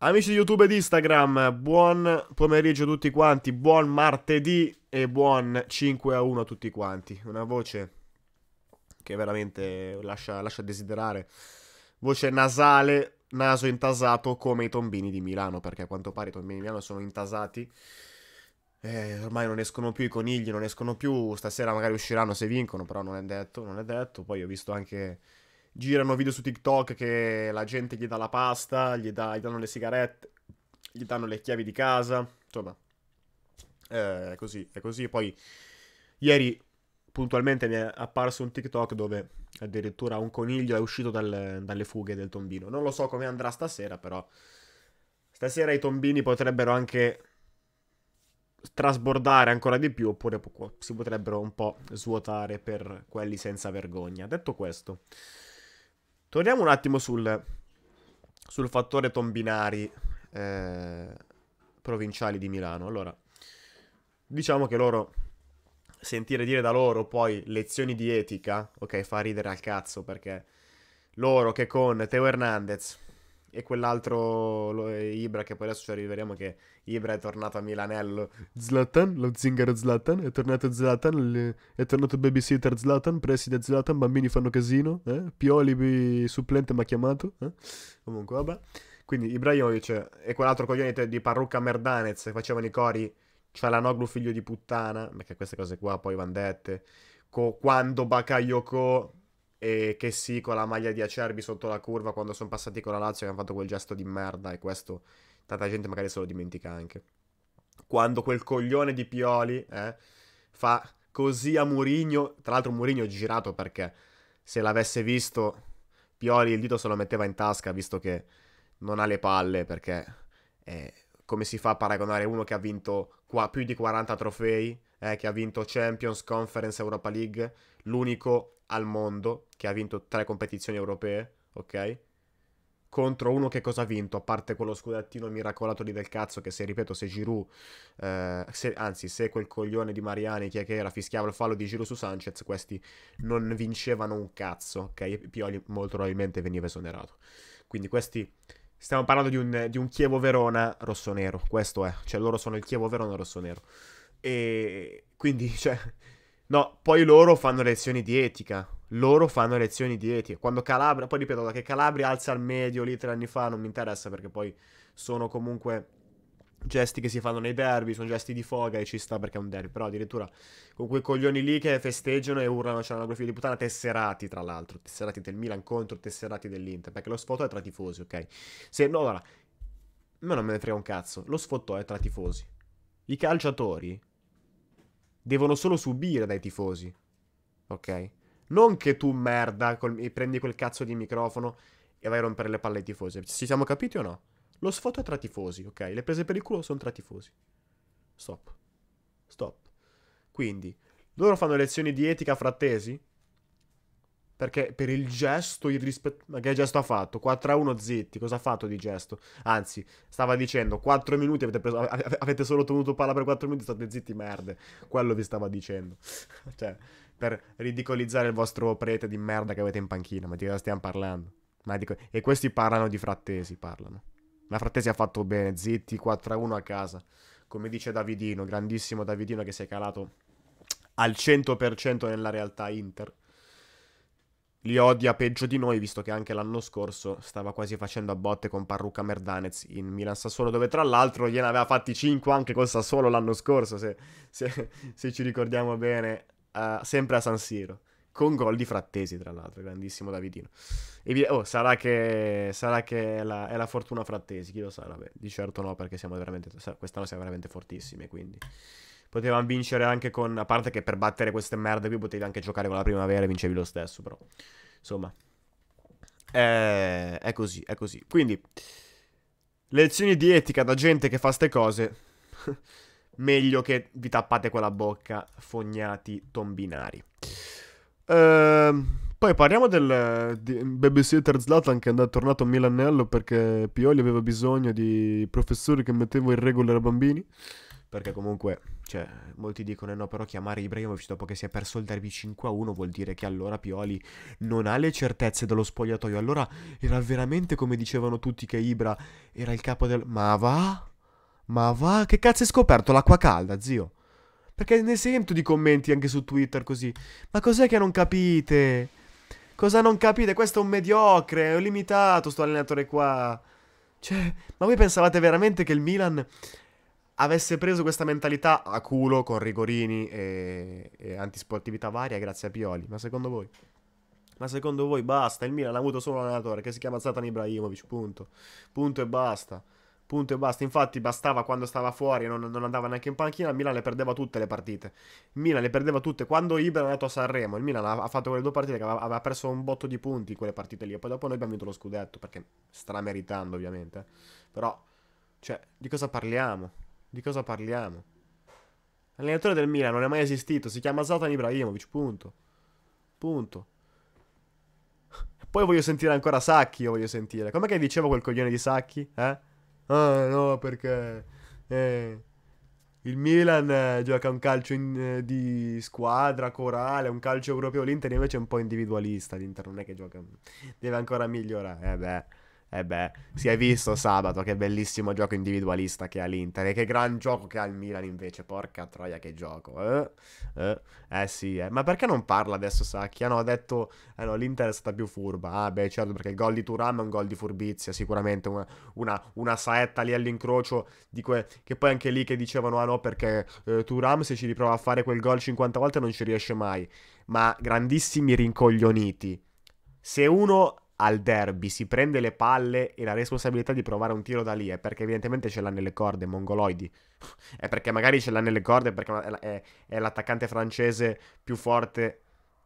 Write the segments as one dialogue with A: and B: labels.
A: Amici di YouTube ed Instagram, buon pomeriggio a tutti quanti, buon martedì e buon 5 a 1 a tutti quanti. Una voce che veramente lascia, lascia desiderare. Voce nasale, naso intasato come i tombini di Milano, perché a quanto pare i tombini di Milano sono intasati. Eh, ormai non escono più i conigli, non escono più. Stasera magari usciranno se vincono, però non è detto, non è detto. Poi ho visto anche girano video su TikTok che la gente gli dà la pasta, gli, dà, gli danno le sigarette, gli danno le chiavi di casa, insomma, eh, è così, è così. Poi ieri puntualmente mi è apparso un TikTok dove addirittura un coniglio è uscito dal, dalle fughe del tombino. Non lo so come andrà stasera, però stasera i tombini potrebbero anche trasbordare ancora di più oppure si potrebbero un po' svuotare per quelli senza vergogna. Detto questo... Torniamo un attimo sul, sul fattore tombinari eh, provinciali di Milano. Allora, diciamo che loro, sentire dire da loro poi lezioni di etica, ok, fa ridere al cazzo perché loro che con Teo Hernandez, e quell'altro lo, eh, Ibra che poi adesso ci arriveremo che Ibra è tornato a Milanello Zlatan, lo zingaro Zlatan è tornato Zlatan le, è tornato babysitter Zlatan preside Zlatan, bambini fanno casino eh? Pioli supplente mi ha chiamato eh? comunque vabbè quindi Ibrahimovic e quell'altro coglione di Parrucca Merdanez facevano i cori Cialanoglu figlio di puttana perché queste cose qua poi van dette Co- quando Bakayoko e che sì con la maglia di Acerbi sotto la curva quando sono passati con la Lazio che hanno fatto quel gesto di merda e questo tanta gente magari se lo dimentica anche. Quando quel coglione di Pioli eh, fa così a Murigno, tra l'altro Murigno girato perché se l'avesse visto Pioli il dito se lo metteva in tasca visto che non ha le palle perché eh, come si fa a paragonare uno che ha vinto qua più di 40 trofei, eh, che ha vinto Champions, Conference, Europa League, l'unico al mondo che ha vinto tre competizioni europee, ok? Contro uno che cosa ha vinto, a parte quello scudettino miracolato lì del cazzo che se, ripeto, se Giroud, eh, se, anzi se quel coglione di Mariani, chi è che era, fischiava il fallo di Giroud su Sanchez, questi non vincevano un cazzo, ok? Pioli molto probabilmente veniva esonerato. Quindi questi... Stiamo parlando di un, di un Chievo-Verona rosso-nero, questo è. Cioè loro sono il Chievo-Verona rosso-nero. E quindi, cioè, No, poi loro fanno lezioni di etica. Loro fanno lezioni di etica. Quando Calabria, poi ripeto, da che Calabria alza al medio lì tre anni fa non mi interessa perché poi sono comunque gesti che si fanno nei derby, sono gesti di foga e ci sta perché è un derby, però addirittura con quei coglioni lì che festeggiano e urlano c'è una grafia di puttana, tesserati tra l'altro, tesserati del Milan contro tesserati dell'Inter, perché lo sfoto è tra tifosi, ok? Se no, allora, a me non me ne frega un cazzo, lo sfoto è tra tifosi. I calciatori devono solo subire dai tifosi. Ok? Non che tu merda col, prendi quel cazzo di microfono e vai a rompere le palle ai tifosi. Ci siamo capiti o no? Lo sfoto è tra tifosi, ok? Le prese per il culo sono tra tifosi. Stop. Stop. Quindi, loro fanno lezioni di etica frattesi? Perché per il gesto irrispettoso. Ma che gesto ha fatto? 4 a 1 zitti. Cosa ha fatto di gesto? Anzi, stava dicendo 4 minuti. Avete, preso... avete solo tenuto palla per 4 minuti. State zitti, merda. Quello vi stava dicendo. cioè, per ridicolizzare il vostro prete di merda che avete in panchina. Ma di cosa stiamo parlando? Dico... E questi parlano di frattesi. Parlano. Ma frattesi ha fatto bene. Zitti 4 a 1 a casa. Come dice Davidino, grandissimo Davidino che si è calato al 100% nella realtà Inter li odia peggio di noi, visto che anche l'anno scorso stava quasi facendo a botte con Parrucca Merdanez in Milan Sassuolo, dove tra l'altro gliene aveva fatti 5 anche col Sassuolo l'anno scorso, se, se, se ci ricordiamo bene, uh, sempre a San Siro. Con gol di Frattesi, tra l'altro, grandissimo Davidino. E, oh, sarà che, sarà che è, la, è, la, fortuna Frattesi, chi lo sa, vabbè, di certo no, perché siamo quest'anno siamo veramente fortissimi, quindi... Potevamo vincere anche con... A parte che per battere queste merde qui potevi anche giocare con la primavera e vincevi lo stesso, però. Insomma. È, è così, è così. Quindi, lezioni di etica da gente che fa ste cose. Meglio che vi tappate quella bocca, fognati tombinari. Ehm... Poi parliamo del di babysitter Zlatan che è andato, tornato a Milanello perché Pioli aveva bisogno di professori che mettevano in regola i bambini. Perché comunque, cioè, molti dicono: eh, no, però chiamare Ibrahimovic dopo che si è perso il derby 5-1 vuol dire che allora Pioli non ha le certezze dello spogliatoio. Allora era veramente come dicevano tutti che Ibra era il capo del. Ma va? Ma va? Che cazzo hai scoperto? L'acqua calda, zio. Perché ne sento di commenti anche su Twitter così. Ma cos'è che non capite? Cosa non capite? Questo è un mediocre, è un limitato sto allenatore qua. Cioè, ma voi pensavate veramente che il Milan avesse preso questa mentalità a culo con rigorini e, e antisportività varia grazie a Pioli. Ma secondo voi? Ma secondo voi basta? Il Milan ha avuto solo un allenatore che si chiama Zlatan Ibrahimovic, punto. Punto e basta. Punto e basta. Infatti bastava quando stava fuori e non, non, andava neanche in panchina, il Milan le perdeva tutte le partite. Il Milan le perdeva tutte. Quando Ibra è andato a Sanremo, il Milan ha, fatto quelle due partite che aveva, aveva perso un botto di punti in quelle partite lì. E poi dopo noi abbiamo vinto lo scudetto, perché strameritando ovviamente. Eh. Però, cioè, di cosa parliamo? Di cosa parliamo? L'allenatore del Milan non è mai esistito, si chiama Zlatan Ibrahimovic, punto. Punto. Poi voglio sentire ancora Sacchi, io voglio sentire. Com'è che dicevo quel coglione di Sacchi? Eh? Ah, no, perché... Eh, il Milan eh, gioca un calcio in, eh, di squadra, corale, un calcio europeo. L'Inter invece è un po' individualista. L'Inter non è che gioca... Deve ancora migliorare. Eh beh... E eh beh, si è visto sabato che bellissimo gioco individualista che ha l'Inter e che gran gioco che ha il Milan invece, porca troia che gioco. Eh, eh, eh sì, eh. ma perché non parla adesso Sacchi? Hanno ah, detto, eh no, l'Inter è stata più furba. Ah beh, certo, perché il gol di Turam è un gol di furbizia, sicuramente una, una, una saetta lì all'incrocio, di que- che poi anche lì che dicevano, ah no, perché eh, Turam se ci riprova a fare quel gol 50 volte non ci riesce mai. Ma grandissimi rincoglioniti. Se uno al derby si prende le palle e la responsabilità di provare un tiro da lì è perché evidentemente ce l'ha nelle corde mongoloidi è perché magari ce l'ha nelle corde perché è, è l'attaccante francese più forte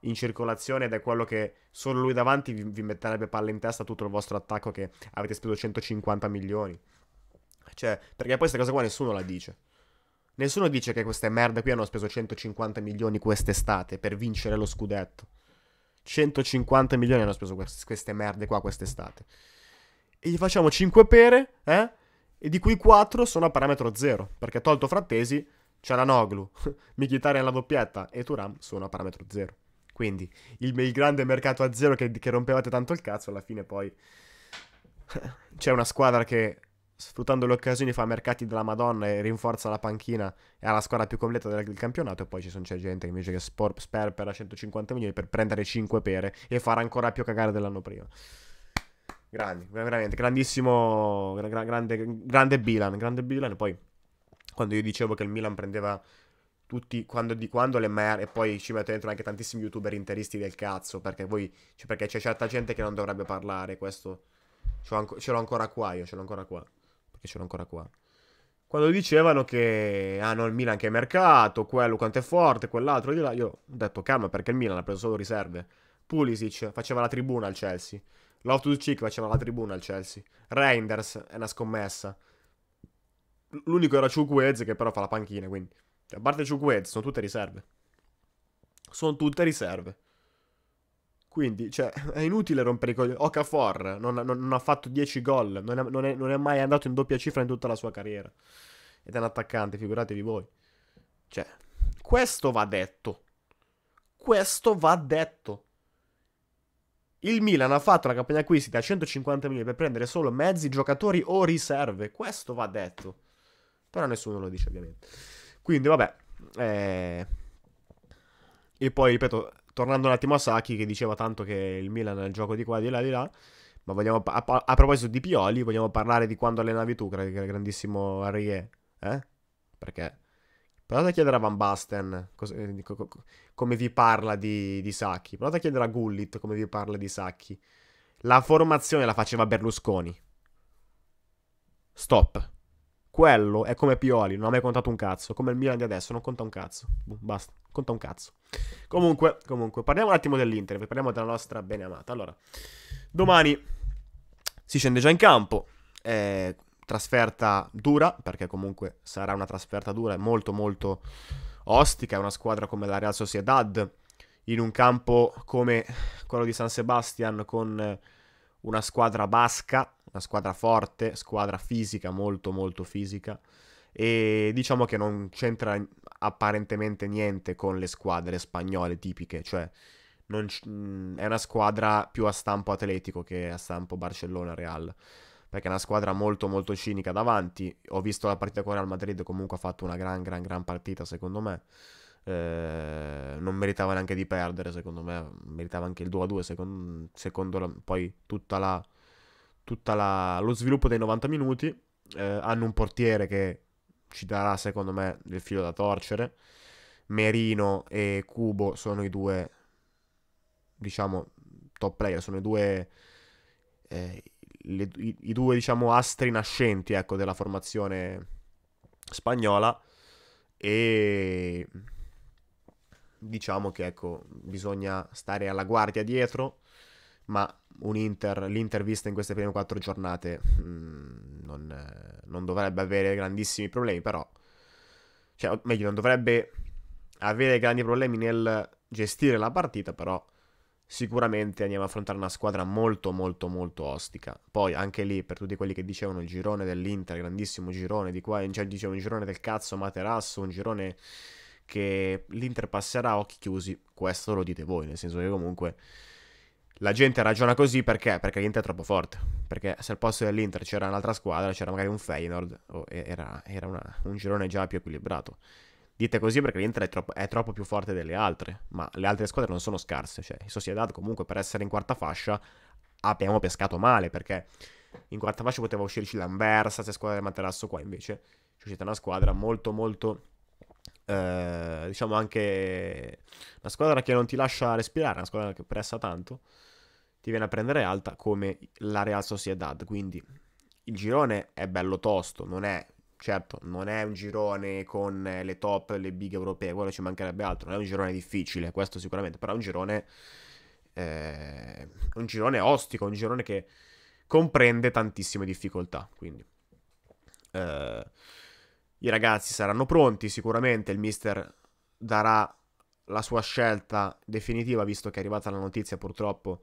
A: in circolazione ed è quello che solo lui davanti vi, vi metterebbe palle in testa tutto il vostro attacco che avete speso 150 milioni cioè perché poi questa cosa qua nessuno la dice nessuno dice che queste merda qui hanno speso 150 milioni quest'estate per vincere lo scudetto 150 milioni hanno speso queste merde qua quest'estate. E gli facciamo 5 pere, eh? E di cui 4 sono a parametro 0, perché tolto Frattesi, Cialanoglu, Michitarian alla doppietta e Turam sono a parametro 0. Quindi il, il, grande mercato a zero che, che rompevate tanto il cazzo, alla fine poi c'è una squadra che sfruttando le occasioni fa mercati della Madonna e rinforza la panchina e ha la squadra più completa del, del campionato e poi ci sono c'è gente invece che spor- sperpera 150 milioni per prendere 5 pere e far ancora più cagare dell'anno prima grandi veramente grandissimo gra- grande, grande Bilan grande Bilan poi quando io dicevo che il Milan prendeva tutti quando, di, quando le mer e poi ci metto dentro anche tantissimi youtuber interisti del cazzo perché voi cioè perché c'è certa gente che non dovrebbe parlare questo ce l'ho, an- ce l'ho ancora qua io ce l'ho ancora qua perché ce l'ho ancora qua. Quando dicevano che ah il Milan che è mercato, quello quanto è forte, quell'altro di là, io ho detto calma perché il Milan ha preso solo riserve. Pulisic faceva la tribuna al Chelsea. Loftus Cheek faceva la tribuna al Chelsea. Reinders è una scommessa. L'unico era Ciuquez che però fa la panchina, quindi. A parte Ciuquez, sono tutte riserve. Sono tutte riserve. Quindi, cioè, è inutile rompere i coglioni. Okafor non, non, non, ha fatto 10 gol, non è, non, è, non è mai andato in doppia cifra in tutta la sua carriera. Ed è un attaccante, figuratevi voi. Cioè, questo va detto. Questo va detto. Il Milan ha fatto la campagna acquisti da 150 milioni per prendere solo mezzi giocatori o riserve. Questo va detto. Però nessuno lo dice, ovviamente. Quindi, vabbè. Eh... E poi, ripeto, tornando un attimo a Sacchi che diceva tanto che il Milan è il gioco di qua, di là, di là, ma vogliamo, a, a proposito di Pioli, vogliamo parlare di quando allenavi tu, credo che il grandissimo Arrighe, eh? Perché... Provate a chiedere a Van Basten cos- eh, co- co- come vi parla di, di Sacchi. Provate a chiedere a Gullit come vi parla di Sacchi. La formazione la faceva Berlusconi. Stop. Quello è come Pioli, non ha mai contato un cazzo. Come il Milan di adesso, non conta un cazzo. Boom, basta, conta un cazzo. Comunque, comunque, parliamo un attimo dell'Inter, parliamo della nostra bene amata. Allora, domani si scende già in campo. Eh, trasferta dura, perché comunque sarà una trasferta dura e molto molto ostica. È una squadra come la Real Sociedad, in un campo come quello di San Sebastian con... Eh, una squadra basca, una squadra forte, squadra fisica, molto molto fisica e diciamo che non c'entra apparentemente niente con le squadre spagnole tipiche, cioè mm, è una squadra più a stampo atletico che a stampo Barcellona-Real, perché è una squadra molto molto cinica davanti, ho visto la partita con Real Madrid, comunque ha fatto una gran gran gran partita secondo me, eh, non meritava neanche di perdere, secondo me, meritava anche il 2-2, secondo, secondo la, poi tutta la, tutta la, lo sviluppo dei 90 minuti. Eh, hanno un portiere che ci darà, secondo me, del filo da torcere. Merino e Cubo sono i due, diciamo, top player, sono i due, eh, le, i, i, due diciamo, astri nascenti ecco, della formazione spagnola. E diciamo che ecco, bisogna stare alla guardia dietro, ma Inter, l'Inter vista in queste prime quattro giornate mh, mm, non, non, dovrebbe avere grandissimi problemi, però, cioè, meglio, non dovrebbe avere grandi problemi nel gestire la partita, però sicuramente andiamo a affrontare una squadra molto molto molto ostica. Poi anche lì, per tutti quelli che dicevano, il girone dell'Inter, grandissimo girone, di qua, cioè, dicevo, un girone del cazzo, Materasso, un girone che l'Inter passerà a occhi chiusi, questo lo dite voi, nel senso che comunque la gente ragiona così perché? Perché l'Inter è troppo forte, perché se al posto dell'Inter c'era un'altra squadra, c'era magari un Feyenoord, oh, era, era una, un girone già più equilibrato. Dite così perché l'Inter è troppo, è troppo, più forte delle altre, ma le altre squadre non sono scarse, cioè in Sociedad comunque per essere in quarta fascia abbiamo pescato male, perché in quarta fascia poteva uscirci l'Anversa, se squadra del materasso qua invece, c'è uscita una squadra molto molto eh, diciamo anche una squadra che non ti lascia respirare, una squadra che pressa tanto, ti viene a prendere alta come la Real Sociedad. Quindi il girone è bello tosto, non è certo, non è un girone con le top, le big europee, quello ci mancherebbe altro, non è un girone difficile, questo sicuramente, però è un girone, eh, un girone ostico, un girone che comprende tantissime difficoltà, quindi... Eh, i ragazzi saranno pronti, sicuramente il mister darà la sua scelta definitiva, visto che è arrivata la notizia purtroppo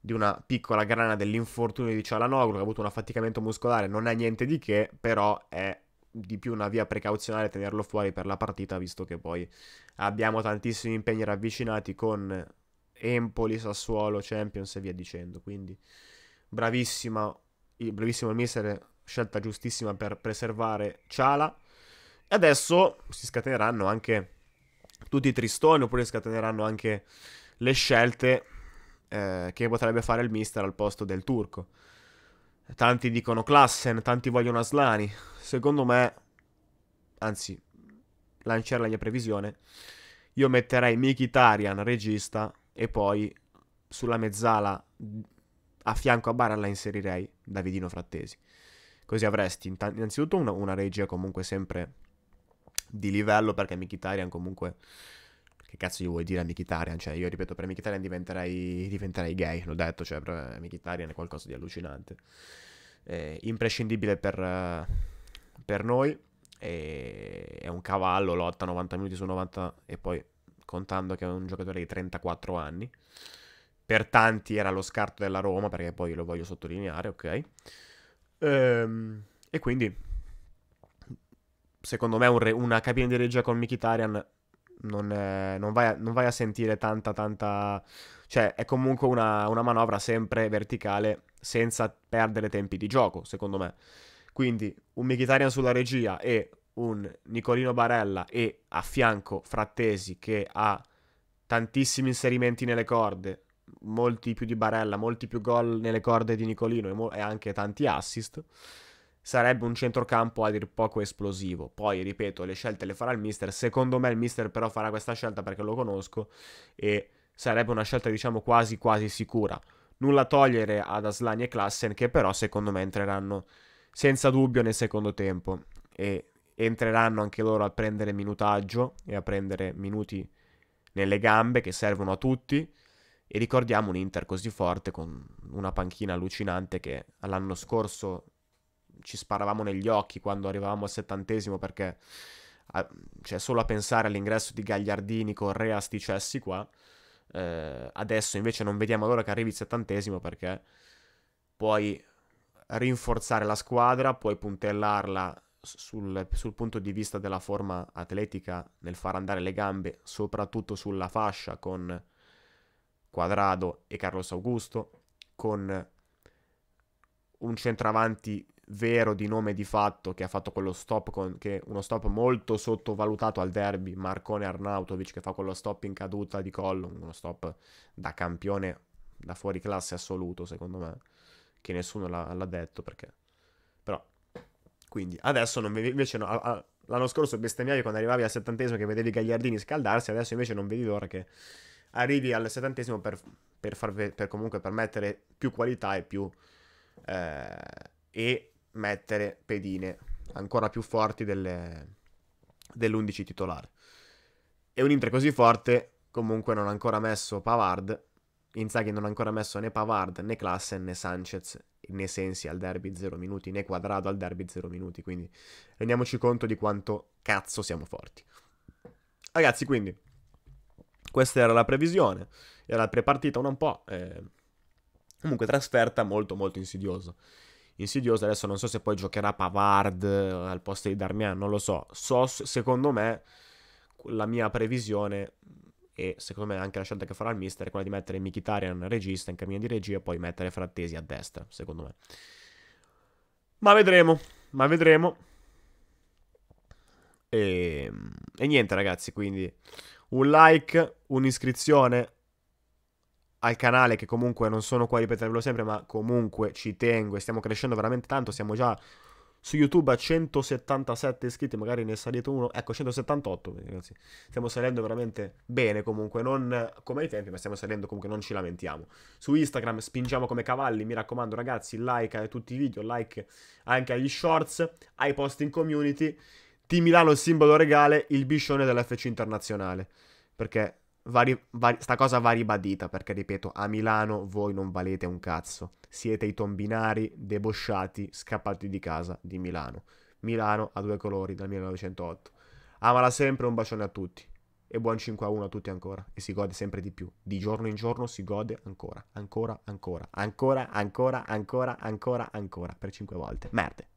A: di una piccola grana dell'infortunio di Cialanoglu, che ha avuto un affaticamento muscolare, non è niente di che, però è di più una via precauzionale tenerlo fuori per la partita, visto che poi abbiamo tantissimi impegni ravvicinati con Empoli, Sassuolo, Champions e via dicendo. Quindi bravissima, bravissimo il mister scelta giustissima per preservare Ciala. E adesso si scateneranno anche tutti i tristoni, oppure si scateneranno anche le scelte eh, che potrebbe fare il mister al posto del turco. Tanti dicono Klassen, tanti vogliono Aslani. Secondo me, anzi, lanciare la mia previsione, io metterei Mikitarian, regista, e poi sulla mezzala a fianco a Barra la inserirei Davidino Frattesi. Così avresti innanzitutto una, una regia comunque sempre di livello perché Mkhitaryan comunque... Che cazzo gli vuoi dire a Mkhitaryan? Cioè io ripeto, per Mkhitaryan diventerei, diventerei gay, l'ho detto, cioè per eh, Mkhitaryan è qualcosa di allucinante. Eh, imprescindibile per, eh, per noi, e è un cavallo, lotta 90 minuti su 90 e poi contando che è un giocatore di 34 anni. Per tanti era lo scarto della Roma, perché poi lo voglio sottolineare, ok? Ehm, e quindi, secondo me, un re- una cabina di regia con Mikitarian non, non, vai a, non, vai a, sentire tanta, tanta... Cioè, è comunque una, una, manovra sempre verticale, senza perdere tempi di gioco, secondo me. Quindi, un Mikitarian sulla regia e un Nicolino Barella e a fianco Frattesi che ha tantissimi inserimenti nelle corde, molti più di Barella, molti più gol nelle corde di Nicolino e, mo- e anche tanti assist, sarebbe un centrocampo a dir poco esplosivo. Poi, ripeto, le scelte le farà il mister. Secondo me il mister però farà questa scelta perché lo conosco e sarebbe una scelta diciamo quasi quasi sicura. Nulla togliere ad Aslani e Klassen che però secondo me entreranno senza dubbio nel secondo tempo e entreranno anche loro a prendere minutaggio e a prendere minuti nelle gambe che servono a tutti e ricordiamo un Inter così forte con una panchina allucinante che l'anno scorso ci sparavamo negli occhi quando arrivavamo al settantesimo perché a, cioè solo a pensare all'ingresso di Gagliardini, Correa, sti cessi qua. Eh, adesso invece non vediamo l'ora che arrivi il settantesimo perché puoi rinforzare la squadra, puoi puntellarla sul, sul, punto di vista della forma atletica nel far andare le gambe, soprattutto sulla fascia con Quadrado e Carlos Augusto, con un centravanti vero di nome di fatto che ha fatto quello stop con, che uno stop molto sottovalutato al derby Marcone Arnautovic che fa quello stop in caduta di collo uno stop da campione da fuori classe assoluto secondo me che nessuno l'ha, l'ha detto perché però quindi adesso non, invece no, a, a, l'anno scorso bestemmiavi quando arrivavi al settantesimo che vedevi Gagliardini scaldarsi adesso invece non vedi l'ora che arrivi al settantesimo per, per, farve, per comunque per mettere più qualità e più... Eh, e mettere pedine ancora più forti delle, dell'11 titolare. E un Inter così forte comunque non ha ancora messo Pavard, Inzaghi non ha ancora messo né Pavard, né Klassen, né Sanchez, né Sensi al derby 0 minuti, né Quadrado al derby 0 minuti, quindi rendiamoci conto di quanto cazzo siamo forti. Ragazzi, quindi questa era la previsione, era prepartita un po'. Eh. Comunque trasferta molto molto insidiosa. Insidiosa adesso non so se poi giocherà Pavard eh, al posto di Darmian, non lo so. So, secondo me, la mia previsione e secondo me anche la scelta che farà il mister è quella di mettere Mkhitaryan regista in cammino di regia e poi mettere Frattesi a destra, secondo me. Ma vedremo, ma vedremo. E, ehm, e niente ragazzi, quindi un like, un'iscrizione al canale che comunque non sono qua a ripeterlo sempre, ma comunque ci tengo e stiamo crescendo veramente tanto, siamo già su YouTube a 177 iscritti, magari ne è salito uno, ecco 178, ragazzi. Stiamo salendo veramente bene comunque, non come ai tempi, ma stiamo salendo comunque, non ci lamentiamo. Su Instagram spingiamo come cavalli, mi raccomando ragazzi, like a tutti i video, like anche agli shorts, ai post in community Team Milano il simbolo regale, il biscione dell'FC internazionale. Perché vari, vari, sta cosa va ribadita, perché ripeto, a Milano voi non valete un cazzo. Siete i tombinari, debosciati, scappati di casa di Milano. Milano ha due colori dal 1908. Amala sempre, un bacione a tutti. E buon 5 a 1 a tutti ancora. E si gode sempre di più. Di giorno in giorno si gode ancora, ancora, ancora, ancora, ancora, ancora, ancora, ancora, per 5 volte. Merde.